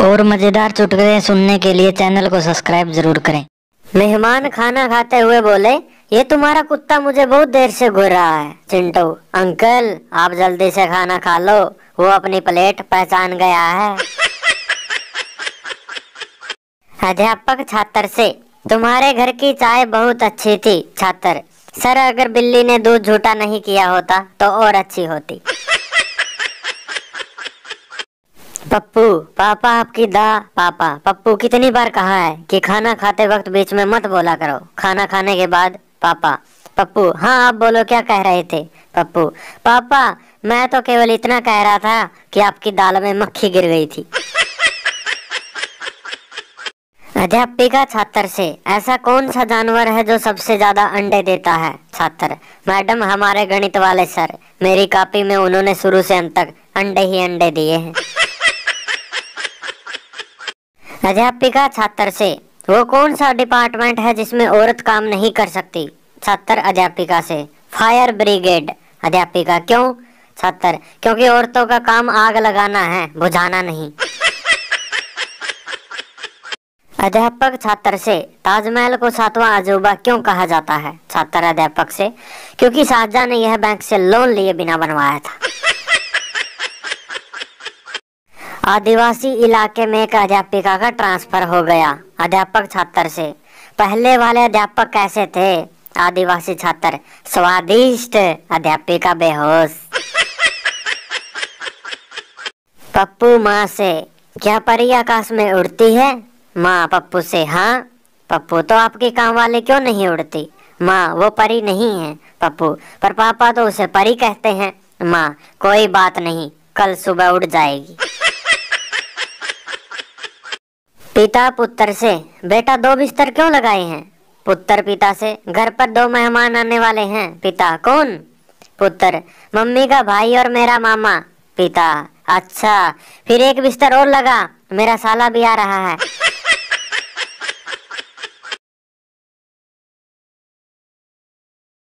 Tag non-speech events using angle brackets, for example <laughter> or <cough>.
और मजेदार चुटकुले सुनने के लिए चैनल को सब्सक्राइब जरूर करें मेहमान खाना खाते हुए बोले ये तुम्हारा कुत्ता मुझे बहुत देर से घूर रहा है चिंटू अंकल आप जल्दी से खाना खा लो वो अपनी प्लेट पहचान गया है <laughs> अध्यापक छात्र से तुम्हारे घर की चाय बहुत अच्छी थी छात्र सर अगर बिल्ली ने दूध झूठा नहीं किया होता तो और अच्छी होती पप्पू पापा आपकी दा पापा पप्पू कितनी बार कहा है कि खाना खाते वक्त बीच में मत बोला करो खाना खाने के बाद पापा पप्पू हाँ आप बोलो क्या कह रहे थे पप्पू पापा मैं तो केवल इतना कह रहा था कि आपकी दाल में मक्खी गिर गई थी अध्यापिका छात्र से ऐसा कौन सा जानवर है जो सबसे ज्यादा अंडे देता है छात्र मैडम हमारे गणित वाले सर मेरी कॉपी में उन्होंने शुरू से अंत तक अंडे ही अंडे दिए हैं अध्यापिका छात्र से वो कौन सा डिपार्टमेंट है जिसमें औरत काम नहीं कर सकती छात्र अध्यापिका से फायर ब्रिगेड अध्यापिका क्यों छात्र क्योंकि औरतों का काम आग लगाना है बुझाना नहीं अध्यापक छात्र से ताजमहल को सातवां अजूबा क्यों कहा जाता है छात्र अध्यापक से क्योंकि शाहजहा ने यह बैंक से लोन लिए बिना बनवाया था आदिवासी इलाके में एक अध्यापिका का ट्रांसफर हो गया अध्यापक छात्र से पहले वाले अध्यापक कैसे थे आदिवासी छात्र स्वादिष्ट अध्यापिका बेहोश पप्पू माँ से क्या परी आकाश में उड़ती है माँ पप्पू से हाँ पप्पू तो आपके काम वाले क्यों नहीं उड़ती माँ वो परी नहीं है पप्पू पर पापा तो उसे परी कहते हैं माँ कोई बात नहीं कल सुबह उड़ जाएगी पिता पुत्र से बेटा दो बिस्तर क्यों लगाए हैं पुत्र पिता से घर पर दो मेहमान आने वाले हैं पिता कौन पुत्र मम्मी का भाई और मेरा मामा पिता अच्छा फिर एक बिस्तर और लगा मेरा साला भी आ रहा है